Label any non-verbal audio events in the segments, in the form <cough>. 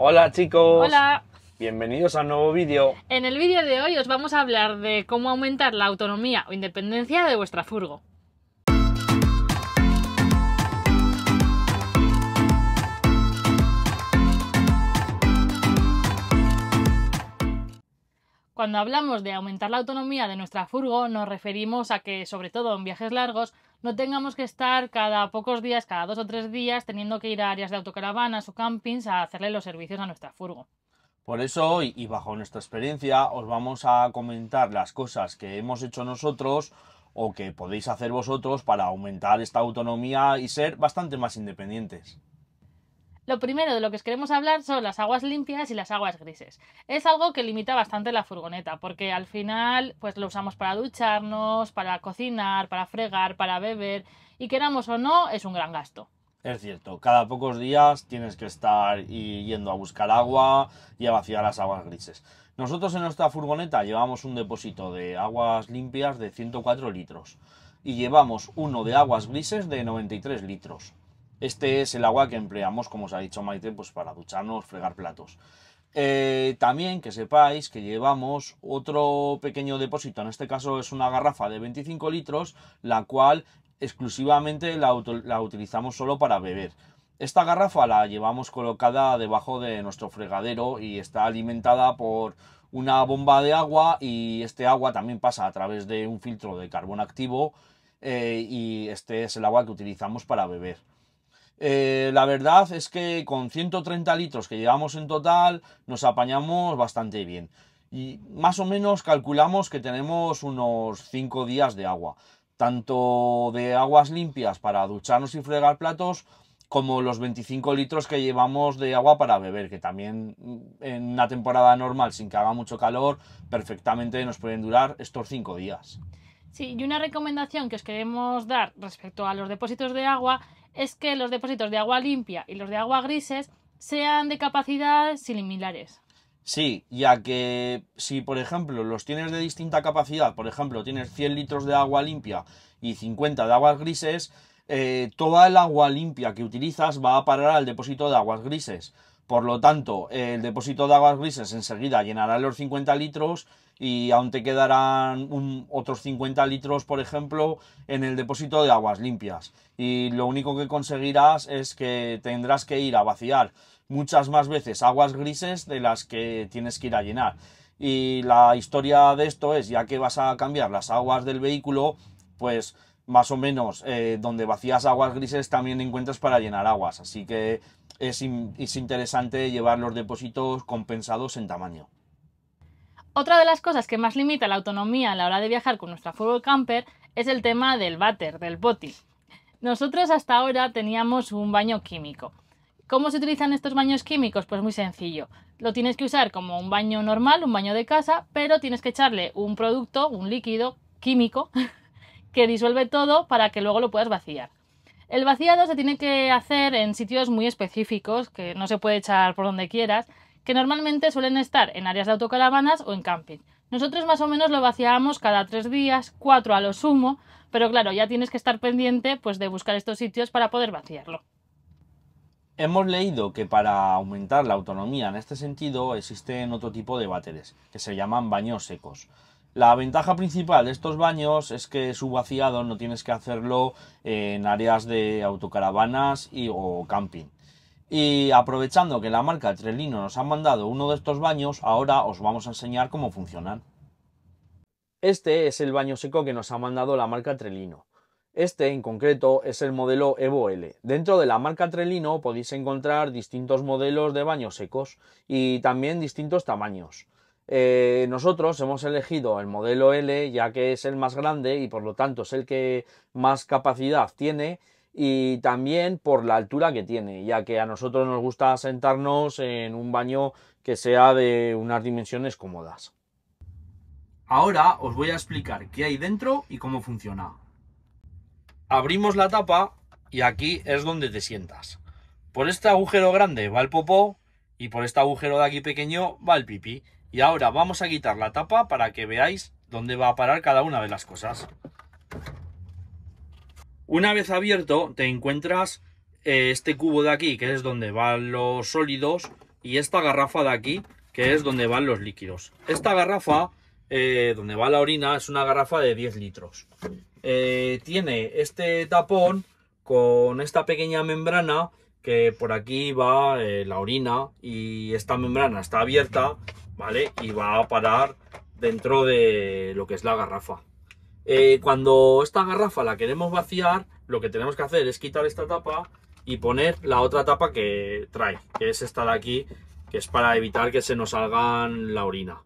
Hola chicos. Hola. Bienvenidos a un nuevo vídeo. En el vídeo de hoy os vamos a hablar de cómo aumentar la autonomía o independencia de vuestra furgo. Cuando hablamos de aumentar la autonomía de nuestra furgo nos referimos a que, sobre todo en viajes largos, no tengamos que estar cada pocos días, cada dos o tres días, teniendo que ir a áreas de autocaravanas o campings a hacerle los servicios a nuestra furgo. Por eso, y bajo nuestra experiencia, os vamos a comentar las cosas que hemos hecho nosotros o que podéis hacer vosotros para aumentar esta autonomía y ser bastante más independientes. Lo primero de lo que queremos hablar son las aguas limpias y las aguas grises. Es algo que limita bastante la furgoneta, porque al final pues lo usamos para ducharnos, para cocinar, para fregar, para beber y queramos o no, es un gran gasto. Es cierto, cada pocos días tienes que estar yendo a buscar agua y a vaciar las aguas grises. Nosotros en nuestra furgoneta llevamos un depósito de aguas limpias de 104 litros y llevamos uno de aguas grises de 93 litros. Este es el agua que empleamos, como os ha dicho Maite, pues para ducharnos, fregar platos. Eh, también que sepáis que llevamos otro pequeño depósito, en este caso es una garrafa de 25 litros, la cual exclusivamente la, utilizamos solo para beber. Esta garrafa la llevamos colocada debajo de nuestro fregadero y está alimentada por una bomba de agua y este agua también pasa a través de un filtro de carbón activo eh, y este es el agua que utilizamos para beber. Eh, la verdad es que con 130 litros que llevamos en total nos apañamos bastante bien. Y más o menos calculamos que tenemos unos 5 días de agua. Tanto de aguas limpias para ducharnos y fregar platos, como los 25 litros que llevamos de agua para beber, que también mm, en una temporada normal, sin que haga mucho calor, perfectamente nos pueden durar estos 5 días. Sí, y una recomendación que os queremos dar respecto a los depósitos de agua es que los depósitos de agua limpia y los de agua grises sean de capacidades similares. Sí, ya que si por ejemplo los tienes de distinta capacidad, por ejemplo tienes 100 litros de agua limpia y 50 de aguas grises, eh, toda el agua limpia que utilizas va a parar al depósito de aguas grises. Por lo tanto, el depósito de aguas grises enseguida llenará los 50 litros y aún te quedarán otros 50 litros, por ejemplo, en el depósito de aguas limpias. Y lo único que conseguirás es que tendrás que ir a vaciar muchas más veces aguas grises de las que tienes que ir a llenar. Y la historia de esto es, ya que vas a cambiar las aguas del vehículo, pues más o menos eh, donde vacías aguas grises también encuentras para llenar aguas, así que es, interesante llevar los depósitos compensados en tamaño. Otra de las cosas que más limita la autonomía a la hora de viajar con nuestra Fútbol Camper es el tema del váter, del boti. Nosotros hasta ahora teníamos un baño químico. ¿Cómo se utilizan estos baños químicos? Pues muy sencillo. Lo tienes que usar como un baño normal, un baño de casa, pero tienes que echarle un producto, un líquido químico que disuelve todo para que luego lo puedas vaciar. El vaciado se tiene que hacer en sitios muy específicos, que no se puede echar por donde quieras, que normalmente suelen estar en áreas de autocaravanas o en camping. Nosotros más o menos lo vaciamos cada tres días, cuatro a lo sumo, pero claro, ya tienes que estar pendiente pues, de buscar estos sitios para poder vaciarlo. Hemos leído que para aumentar la autonomía en este sentido existen otro tipo de váteres, que se llaman baños secos. La ventaja principal de estos baños es que su vaciado no tienes que hacerlo en áreas de autocaravanas y, o camping. Y aprovechando que la marca Trelino nos ha mandado uno de estos baños, ahora os vamos a enseñar cómo funcionan. Este es el baño seco que nos ha mandado la marca Trelino. Este en concreto es el modelo Evo L. Dentro de la marca Trelino podéis encontrar distintos modelos de baños secos y también distintos tamaños. Eh, nosotros hemos elegido el modelo L ya que es el más grande y por lo tanto es el que más capacidad tiene y también por la altura que tiene, ya que a nosotros nos gusta sentarnos en un baño que sea de unas dimensiones cómodas. Ahora os voy a explicar qué hay dentro y cómo funciona. Abrimos la tapa y aquí es donde te sientas. Por este agujero grande va el popó y por este agujero de aquí pequeño va el pipí. Y ahora vamos a quitar la tapa para que veáis dónde va a parar cada una de las cosas. Una vez abierto te encuentras eh, este cubo de aquí, que es donde van los sólidos, y esta garrafa de aquí, que es donde van los líquidos. Esta garrafa, eh, donde va la orina, es una garrafa de 10 litros. Eh, tiene este tapón con esta pequeña membrana que por aquí va la orina y esta membrana está abierta y va a parar dentro de lo que es la garrafa. Eh, cuando esta garrafa la queremos vaciar, lo que tenemos que hacer es quitar esta tapa y poner la otra tapa que trae, que es esta de aquí, que es para evitar que se nos salgan la orina.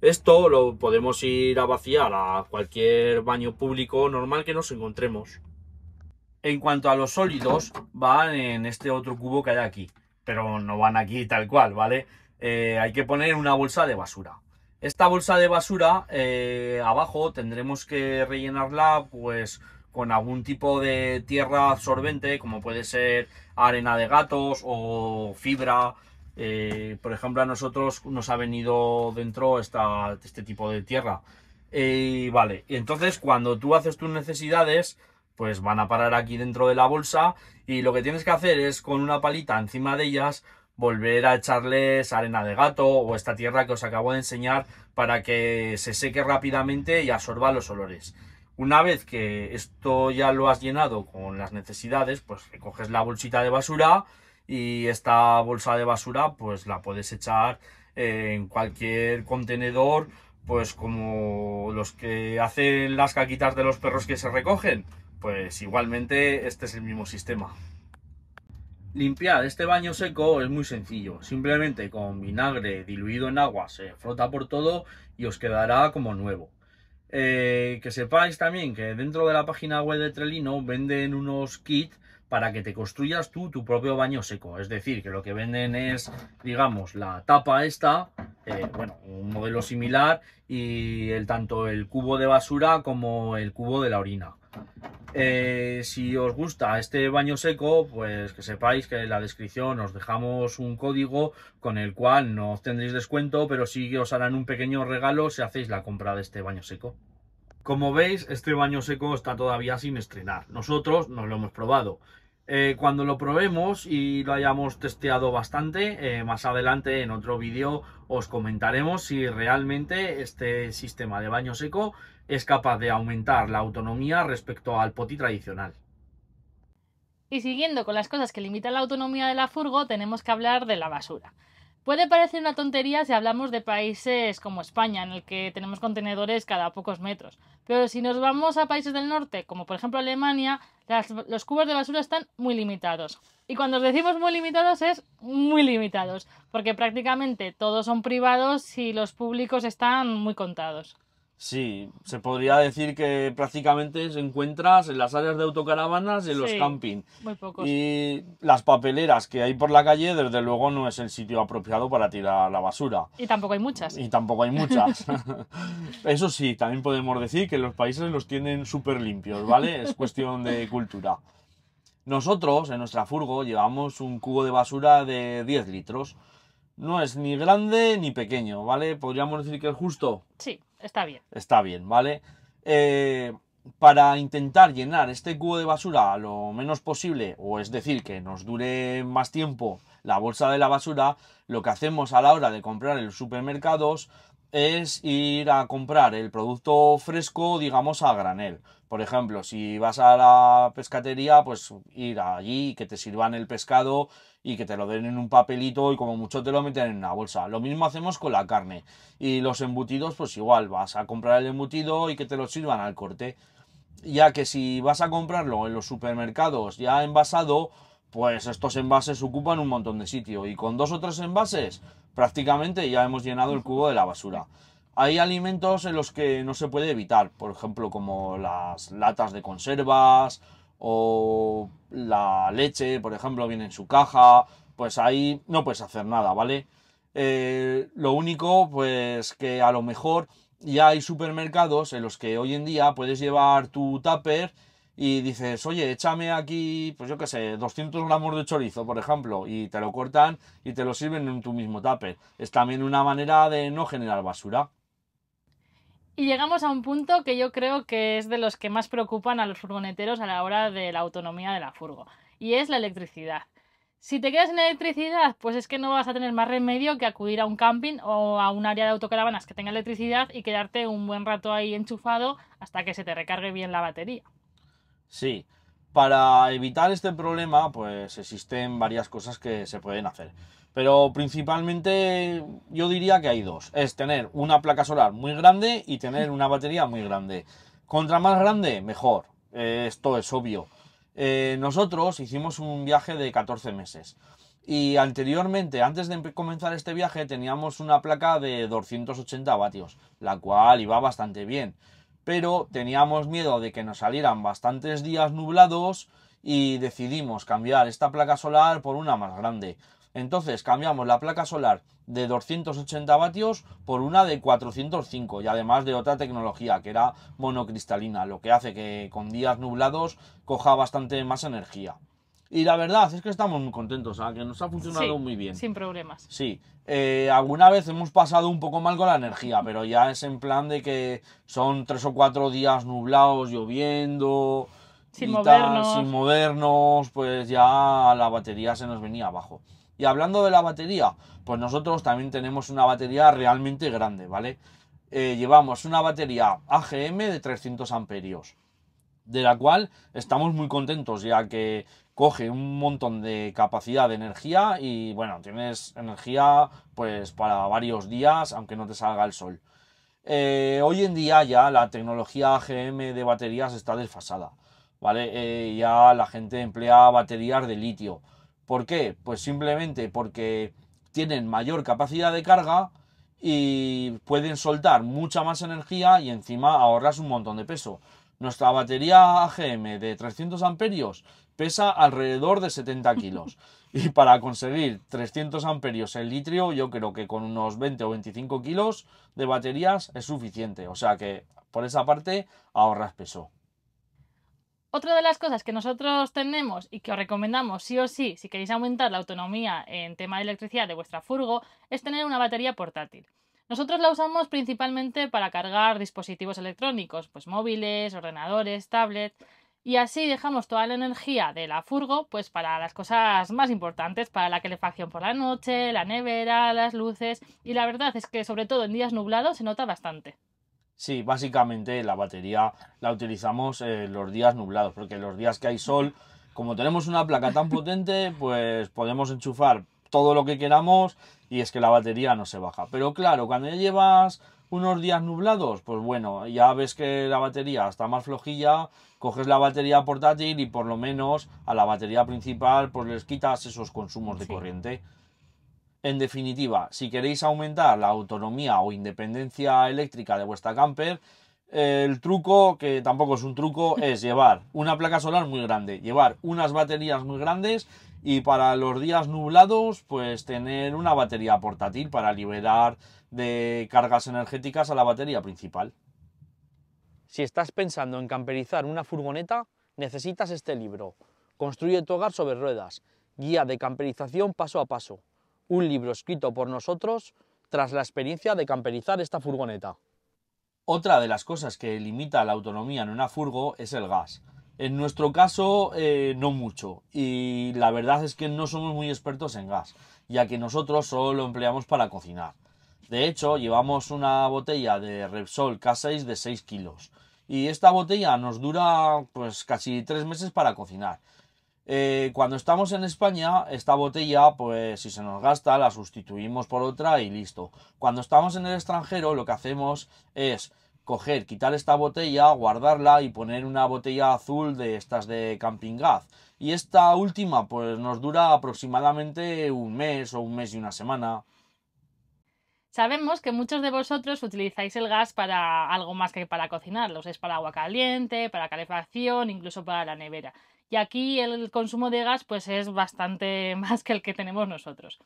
Esto lo podemos ir a vaciar a cualquier baño público normal que nos encontremos. En cuanto a los sólidos, van en este otro cubo que hay aquí, pero no van aquí tal cual, ¿vale? Eh, hay que poner una bolsa de basura. Esta bolsa de basura eh, abajo tendremos que rellenarla pues con algún tipo de tierra absorbente como puede ser arena de gatos o fibra. Eh, por ejemplo a nosotros nos ha venido dentro este tipo de tierra. vale, Y entonces cuando tú haces tus necesidades pues van a parar aquí dentro de la bolsa y lo que tienes que hacer es con una palita encima de ellas volver a echarles arena de gato o esta tierra que os acabo de enseñar para que se seque rápidamente y absorba los olores. Una vez que esto ya lo has llenado con las necesidades, pues recoges la bolsita de basura y esta bolsa de basura pues la puedes echar en cualquier contenedor, pues como los que hacen las caquitas de los perros que se recogen, pues igualmente este es el mismo sistema. Limpiar este baño seco es muy sencillo, simplemente con vinagre diluido en agua se frota por todo y os quedará como nuevo. Eh, que sepáis también que dentro de la página web de Trelino venden unos kits para que te construyas tú tu propio baño seco. Es decir, que lo que venden es, digamos, la tapa esta, eh, bueno, un modelo similar, y el, tanto el cubo de basura como el cubo de la orina. Eh, si os gusta este baño seco, pues que sepáis que en la descripción os dejamos un código con el cual no tendréis descuento, pero sí os harán un pequeño regalo si hacéis la compra de este baño seco. Como veis, este baño seco está todavía sin estrenar. Nosotros no lo hemos probado eh, cuando lo probemos y lo hayamos testeado bastante, eh, más adelante en otro vídeo os comentaremos si realmente este sistema de baño seco es capaz de aumentar la autonomía respecto al poti tradicional. Y siguiendo con las cosas que limitan la autonomía de la furgo, tenemos que hablar de la basura. Puede parecer una tontería si hablamos de países como España, en el que tenemos contenedores cada pocos metros. Pero si nos vamos a países del norte, como por ejemplo Alemania, los cubos de basura están muy limitados. Y cuando decimos muy limitados es muy limitados, porque prácticamente todos son privados y los públicos están muy contados. Sí, se podría decir que prácticamente se encuentras en las áreas de autocaravanas y en los camping. Muy pocos. Y las papeleras que hay por la calle, desde luego, no es el sitio apropiado para tirar la basura. Y tampoco hay muchas. Y tampoco hay muchas. <laughs> <laughs> Eso sí, también podemos decir que los países los tienen súper limpios, ¿vale? Es cuestión de cultura. Nosotros, en nuestra furgo, llevamos un cubo de basura de 10 litros. No es ni grande ni pequeño, ¿vale? Podríamos decir que es justo. Sí. Está bien. Está bien, ¿vale? Eh, para intentar llenar este cubo de basura lo menos posible, o es decir, que nos dure más tiempo la bolsa de la basura, lo que hacemos a la hora de comprar en los supermercados es ir a comprar el producto fresco, digamos, a granel. Por ejemplo, si vas a la pescatería, pues ir allí que te sirvan el pescado y que te lo den en un papelito y como mucho te lo meten en una bolsa. Lo mismo hacemos con la carne. Y los embutidos, pues igual, vas a comprar el embutido y que te lo sirvan al corte. Ya que si vas a comprarlo en los supermercados ya envasado, pues estos envases ocupan un montón de sitio y con dos o tres envases prácticamente ya hemos llenado el cubo de la basura. Hay alimentos en los que no se puede evitar, por ejemplo como las latas de conservas o la leche, por ejemplo, viene en su caja, pues ahí no puedes hacer nada, ¿vale? Eh, lo único, pues que a lo mejor ya hay supermercados en los que hoy en día puedes llevar tu tupper y dices, oye, échame aquí, pues yo qué sé, 200 gramos de chorizo, por ejemplo, y te lo cortan y te lo sirven en tu mismo tupper. Es también una manera de no generar basura. Y llegamos a un punto que yo creo que es de los que más preocupan a los furgoneteros a la hora de la autonomía de la furgo, y es la electricidad. Si te quedas en electricidad, pues es que no vas a tener más remedio que acudir a un camping o a un área de autocaravanas que tenga electricidad y quedarte un buen rato ahí enchufado hasta que se te recargue bien la batería. Sí. Para evitar este problema, pues existen varias cosas que se pueden hacer. Pero principalmente yo diría que hay dos. Es tener una placa solar muy grande y tener una batería muy grande. Contra más grande, mejor. esto es obvio. Eh, nosotros hicimos un viaje de 14 meses. Y anteriormente, antes de comenzar este viaje, teníamos una placa de 280 vatios, la cual iba bastante bien pero teníamos miedo de que nos salieran bastantes días nublados y decidimos cambiar esta placa solar por una más grande. Entonces cambiamos la placa solar de 280 vatios por una de 405 y además de otra tecnología que era monocristalina, lo que hace que con días nublados coja bastante más energía. Y la verdad es que estamos muy contentos, que nos ha funcionado muy bien. Sin problemas. Sí. Eh, alguna vez hemos pasado un poco mal con la energía, pero ya es en plan de que son tres o cuatro días nublados, lloviendo. Sin movernos. sin movernos, pues ya la batería se nos venía abajo. Y hablando de la batería, pues nosotros también tenemos una batería realmente grande, ¿vale? Eh, llevamos una batería AGM de 300 amperios de la cual estamos muy contentos, ya que coge un montón de capacidad de energía y bueno, tienes energía pues para varios días, aunque no te salga el sol. Eh, hoy en día ya la tecnología AGM de baterías está desfasada, ¿vale? Eh, ya la gente emplea baterías de litio. ¿Por qué? Pues simplemente porque tienen mayor capacidad de carga y pueden soltar mucha más energía y encima ahorras un montón de peso. Nuestra batería AGM de 300 amperios pesa alrededor de 70 kilos. Y para conseguir 300 amperios el litrio, yo creo que con unos 20 o 25 kilos de baterías es suficiente. O sea que por esa parte ahorras peso. Otra de las cosas que nosotros tenemos y que os recomendamos sí o sí si queréis aumentar la autonomía en tema de electricidad de vuestra furgo es tener una batería portátil. Nosotros la usamos principalmente para cargar dispositivos electrónicos, pues móviles, ordenadores, tablet, y así dejamos toda la energía de la furgo pues para las cosas más importantes, para la calefacción por la noche, la nevera, las luces, y la verdad es que sobre todo en días nublados se nota bastante. Sí, básicamente la batería la utilizamos en los días nublados, porque los días que hay sol, como tenemos una placa tan potente, pues podemos enchufar todo lo que queramos y es que la batería no se baja. Pero claro, cuando ya llevas unos días nublados, pues bueno, ya ves que la batería está más flojilla, coges la batería portátil y por lo menos a la batería principal pues les quitas esos consumos de corriente. En definitiva, si queréis aumentar la autonomía o independencia eléctrica de vuestra camper, el truco, que tampoco es un truco, es llevar una placa solar muy grande, llevar unas baterías muy grandes y para los días nublados pues tener una batería portátil para liberar de cargas energéticas a la batería principal. Si estás pensando en camperizar una furgoneta, necesitas este libro, Construye tu hogar sobre ruedas, guía de camperización paso a paso, un libro escrito por nosotros tras la experiencia de camperizar esta furgoneta. Otra de las cosas que limita la autonomía en una furgo es el gas. En nuestro caso, eh, no mucho. Y la verdad es que no somos muy expertos en gas, ya que nosotros solo lo empleamos para cocinar. De hecho, llevamos una botella de Repsol K6 de 6 kilos. Y esta botella nos dura pues casi 3 meses para cocinar. Eh, cuando estamos en España, esta botella, pues si se nos gasta, la sustituimos por otra y listo. Cuando estamos en el extranjero, lo que hacemos es coger, quitar esta botella, guardarla y poner una botella azul de estas de camping gas. Y esta última pues nos dura aproximadamente un mes o un mes y una semana. Sabemos que muchos de vosotros utilizáis el gas para algo más que para cocinar, lo es para agua caliente, para calefacción, incluso para la nevera. Y aquí el consumo de gas pues es bastante <laughs> más que el que tenemos nosotros.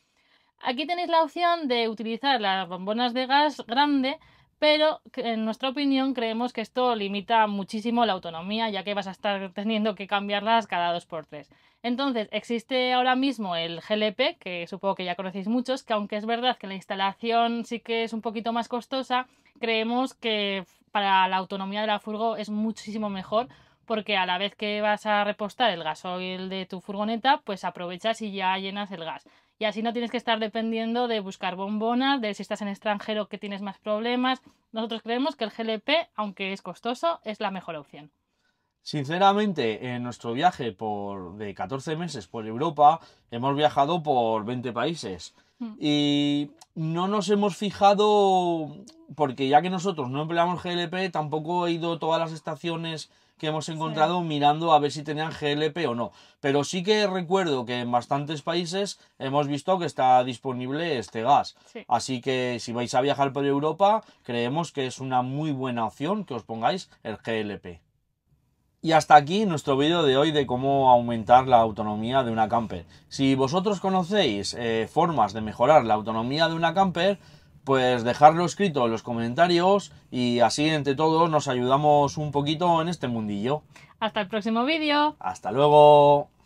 Aquí tenéis la opción de utilizar las bombonas de gas grande pero en nuestra opinión creemos que esto limita muchísimo la autonomía, ya que vas a estar teniendo que cambiarlas cada dos por tres. Entonces, existe ahora mismo el GLP, que supongo que ya conocéis muchos, que aunque es verdad que la instalación sí que es un poquito más costosa, creemos que para la autonomía de la furgo es muchísimo mejor porque a la vez que vas a repostar el gasoil de tu furgoneta, pues aprovechas y ya llenas el gas. Y así no tienes que estar dependiendo de buscar bombonas, de si estás en extranjero que tienes más problemas. Nosotros creemos que el GLP, aunque es costoso, es la mejor opción. Sinceramente, en nuestro viaje por, de 14 meses por Europa, hemos viajado por 20 países. Mm. Y no nos hemos fijado, porque ya que nosotros no empleamos GLP, tampoco he ido todas las estaciones que hemos encontrado mirando a ver si tenían GLP o no. Pero sí que recuerdo que en bastantes países hemos visto que está disponible este gas. Así que si vais a viajar por Europa, creemos que es una muy buena opción que os pongáis el GLP. Y hasta aquí nuestro vídeo de hoy de cómo aumentar la autonomía de una camper. Si vosotros conocéis eh, formas de mejorar la autonomía de una camper, pues dejadlo escrito en los comentarios y así entre todos nos ayudamos un poquito en este mundillo. Hasta el próximo vídeo. Hasta luego.